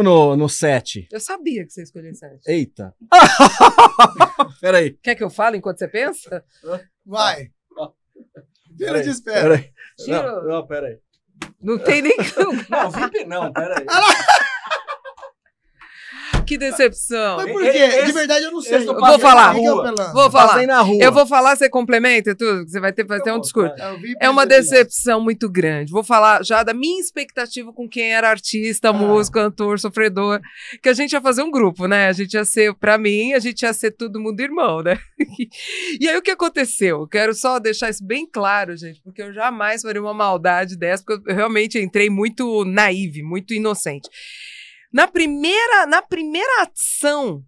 ou no, no 7? Eu sabia que você escolheu 7. Eita. Peraí. Quer que eu fale enquanto você pensa? Vai. vira de espera. Peraí. Não, não, peraí. Não tem nem. não, VIP não, peraí. que decepção. Mas por quê? Esse, de verdade eu não sei. Eu vou falar. Vou falar. Na rua. Eu vou falar, você complementa tudo? Você vai ter, que fazer um discurso. É uma decepção muito grande. Vou falar já da minha expectativa com quem era artista, ah. músico, cantor, sofredor. Que a gente ia fazer um grupo, né? A gente ia ser, pra mim, a gente ia ser todo mundo irmão, né? E aí o que aconteceu? Quero só deixar isso bem claro, gente, porque eu jamais faria uma maldade dessa, porque eu realmente entrei muito naive, muito inocente. Na primeira, na primeira ação,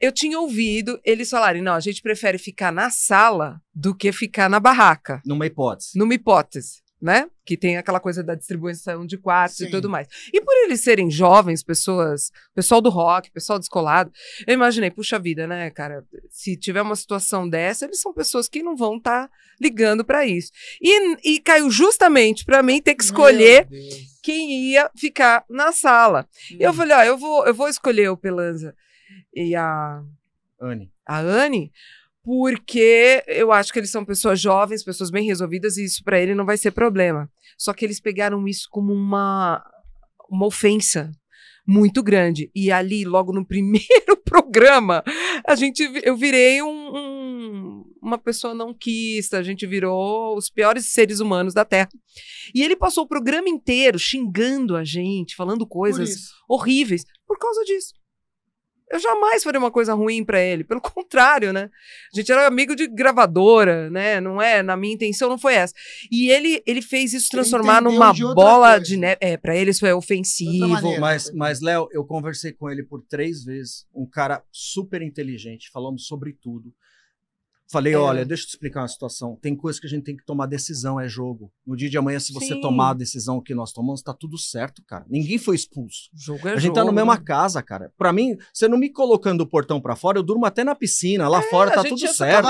eu tinha ouvido eles falarem: não, a gente prefere ficar na sala do que ficar na barraca. Numa hipótese. Numa hipótese, né? Que tem aquela coisa da distribuição de quartos Sim. e tudo mais. E por eles serem jovens, pessoas, pessoal do rock, pessoal descolado, eu imaginei, puxa vida, né, cara? Se tiver uma situação dessa, eles são pessoas que não vão estar tá ligando para isso. E, e caiu justamente para mim ter que escolher quem ia ficar na sala. Hum. Eu falei, ó, ah, eu vou, eu vou escolher o Pelanza e a Anne. A Anne, porque eu acho que eles são pessoas jovens, pessoas bem resolvidas e isso para ele não vai ser problema. Só que eles pegaram isso como uma uma ofensa muito grande. E ali, logo no primeiro programa, a gente eu virei um, um uma pessoa não quis, a gente virou os piores seres humanos da Terra. E ele passou o programa inteiro xingando a gente, falando coisas por horríveis por causa disso. Eu jamais faria uma coisa ruim para ele, pelo contrário, né? A gente era amigo de gravadora, né? Não é, na minha intenção não foi essa. E ele ele fez isso transformar numa de bola coisa. de neve. É, para ele isso é ofensivo. mas mas Léo, eu conversei com ele por três vezes, um cara super inteligente, falamos sobre tudo. Falei, é. olha, deixa eu te explicar uma situação. Tem coisas que a gente tem que tomar decisão, é jogo. No dia de amanhã, se você Sim. tomar a decisão que nós tomamos, tá tudo certo, cara. Ninguém foi expulso. jogo é jogo. a gente tá jogo. tá na mesma né? casa, cara. Pra mim, você não me colocando o portão pra fora, eu durmo até na piscina. Lá é, fora tá tudo é certo.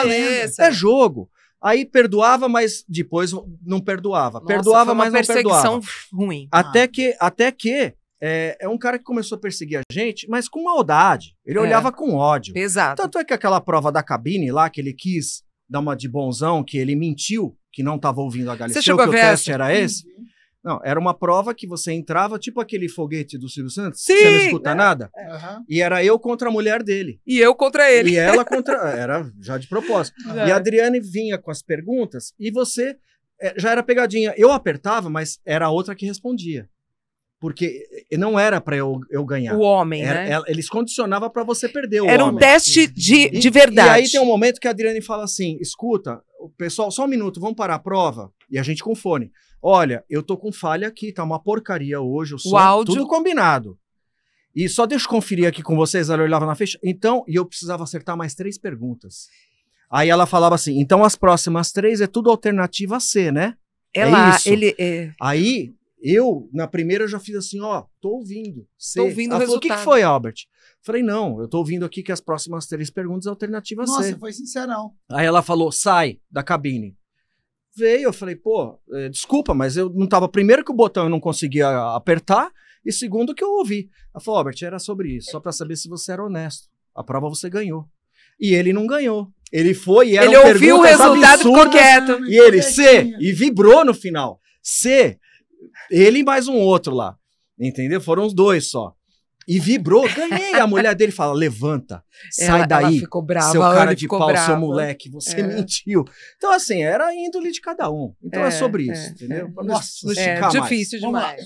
É jogo. Aí perdoava, mas depois não perdoava. Nossa, perdoava, mas não perdoava. perseguição ruim. Até ah. que, até que é, é, um cara que começou a perseguir a gente, mas com maldade. Ele é. olhava com ódio. Exato. Tanto é que aquela prova da cabine lá, que ele quis dar uma de bonzão, que ele mentiu, que não estava ouvindo a galera. Você chegou que a ver o teste essa? era uhum. esse. Uhum. Não, era uma prova que você entrava, tipo aquele foguete do Silvio Santos, Sim, você não escuta né? nada. Uhum. E era eu contra a mulher dele. E eu contra ele. E ela contra. Era já de propósito. Uhum. E a Adriane vinha com as perguntas e você. É, já era pegadinha. Eu apertava, mas era a outra que respondia porque não era para eu, eu ganhar. O homem, era, né? Ela, eles condicionavam para você perder o era homem. um teste de, de verdade. E, aí tem um momento que a Adriane fala assim, escuta, pessoal, só um minuto, vamos parar a prova? E a gente com fone. Olha, eu tô com falha aqui, tá uma porcaria hoje, o, som, é áudio... tudo combinado. E só deixa eu conferir aqui com vocês, ela olhava na ficha. Então, e eu precisava acertar mais três perguntas. Aí ela falava assim, então as próximas três é tudo alternativa C, né? Ela, é, é isso. ele... É... Aí eu, na primeira, eu já fiz assim, ó, tô ouvindo. Tô ouvindo Ela o falou, o que, que, foi, Albert? Falei, não, eu tô ouvindo aqui que as próximas três perguntas alternativas. É alternativa Nossa, C. Nossa, foi sincerão. Aí ela falou, sai da cabine. Veio, eu falei, pô, é, desculpa, mas eu não tava, primeiro que o botão eu não conseguia apertar, e segundo que eu ouvi. Ela falou, Albert, era sobre isso, só para saber se você era honesto. A prova você ganhou. E ele não ganhou. Ele foi e era Ele ouviu o resultado absurdas, ficou quieto. E ele, C, e vibrou no final. C, ele e mais um outro lá. Entendeu? Foram os dois só. E vibrou, ganhei. A mulher dele fala: levanta, sai ela, daí. Ela ficou brava, seu cara de pau, brava. seu moleque, você é. mentiu. Então, assim, era a índole de cada um. Então é, é sobre é, isso, é, entendeu? É. Nossa, é, difícil mais. demais.